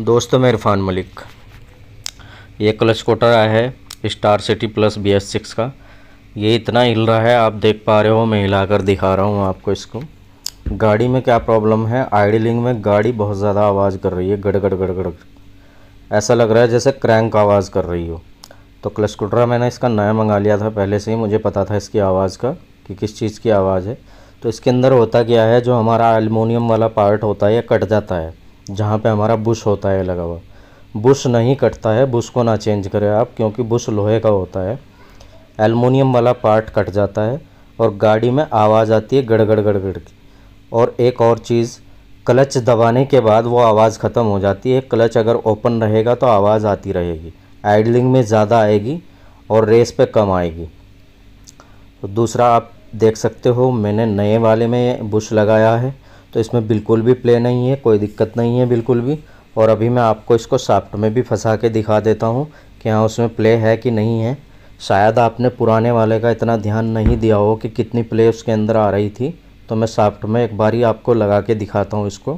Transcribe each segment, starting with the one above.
दोस्तों मैं इरफान मलिक ये क्लच कोटर आया है star city plus B S six का ये इतना हिल रहा है आप देख पा रहे हो मैं हिला कर दिखा रहा हूँ आपको इसको गाड़ी में क्या प्रॉब्लम है आइडलिंग में गाड़ी बहुत ज़्यादा आवाज़ कर रही है गड़गड़ गड़गड़ ऐसा लग रहा है जैसे क्रैंक आवाज़ कर रही हो तो क्लच कोटर मैंने इसका नया मंगा लिया था पहले से ही मुझे पता था इसकी आवाज़ का कि किस चीज़ की आवाज़ है तो इसके अंदर होता क्या है जो हमारा अलमोनियम वाला पार्ट होता है या कट जाता है जहाँ पे हमारा बुश होता है लगा हुआ बुश नहीं कटता है बुश को ना चेंज करें आप क्योंकि बुश लोहे का होता है एलमोनियम वाला पार्ट कट जाता है और गाड़ी में आवाज़ आती है गड़गड़ गड़गड़ की और एक और चीज़ क्लच दबाने के बाद वो आवाज़ ख़त्म हो जाती है क्लच अगर ओपन रहेगा तो आवाज़ आती रहेगी आइडलिंग में ज़्यादा आएगी और रेस पे कम आएगी तो दूसरा आप देख सकते हो मैंने नए वाले में बुश लगाया है तो इसमें बिल्कुल भी प्ले नहीं है कोई दिक्कत नहीं है बिल्कुल भी और अभी मैं आपको इसको साफ्ट में भी फंसा के दिखा देता हूँ कि हाँ उसमें प्ले है कि नहीं है शायद आपने पुराने वाले का इतना ध्यान नहीं दिया हो कि कितनी प्ले उसके अंदर आ रही थी तो मैं साफ्ट में एक बार ही आपको लगा के दिखाता हूँ इसको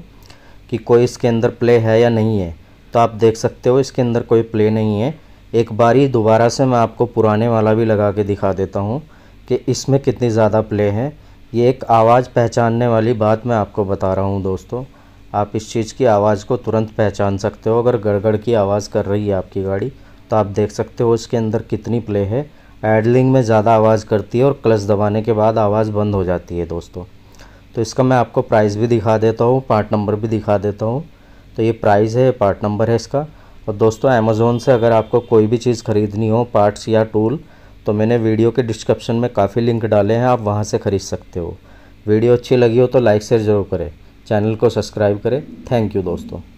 कि कोई इसके अंदर प्ले है या नहीं है तो आप देख सकते हो इसके अंदर कोई प्ले नहीं है एक बार ही दोबारा से मैं आपको पुराने वाला भी लगा के दिखा देता हूँ कि इसमें कितनी ज़्यादा प्ले है ये एक आवाज़ पहचानने वाली बात मैं आपको बता रहा हूँ दोस्तों आप इस चीज़ की आवाज़ को तुरंत पहचान सकते हो अगर गड़गड़ की आवाज़ कर रही है आपकी गाड़ी तो आप देख सकते हो इसके अंदर कितनी प्ले है एडलिंग में ज़्यादा आवाज़ करती है और क्लच दबाने के बाद आवाज़ बंद हो जाती है दोस्तों तो इसका मैं आपको प्राइस भी दिखा देता हूँ पार्ट नंबर भी दिखा देता हूँ तो ये प्राइस है पार्ट नंबर है इसका और दोस्तों अमेज़ोन से अगर आपको कोई भी चीज़ ख़रीदनी हो पार्ट्स या टूल तो मैंने वीडियो के डिस्क्रिप्शन में काफ़ी लिंक डाले हैं आप वहाँ से ख़रीद सकते हो वीडियो अच्छी लगी हो तो लाइक शेयर ज़रूर करें चैनल को सब्सक्राइब करें थैंक यू दोस्तों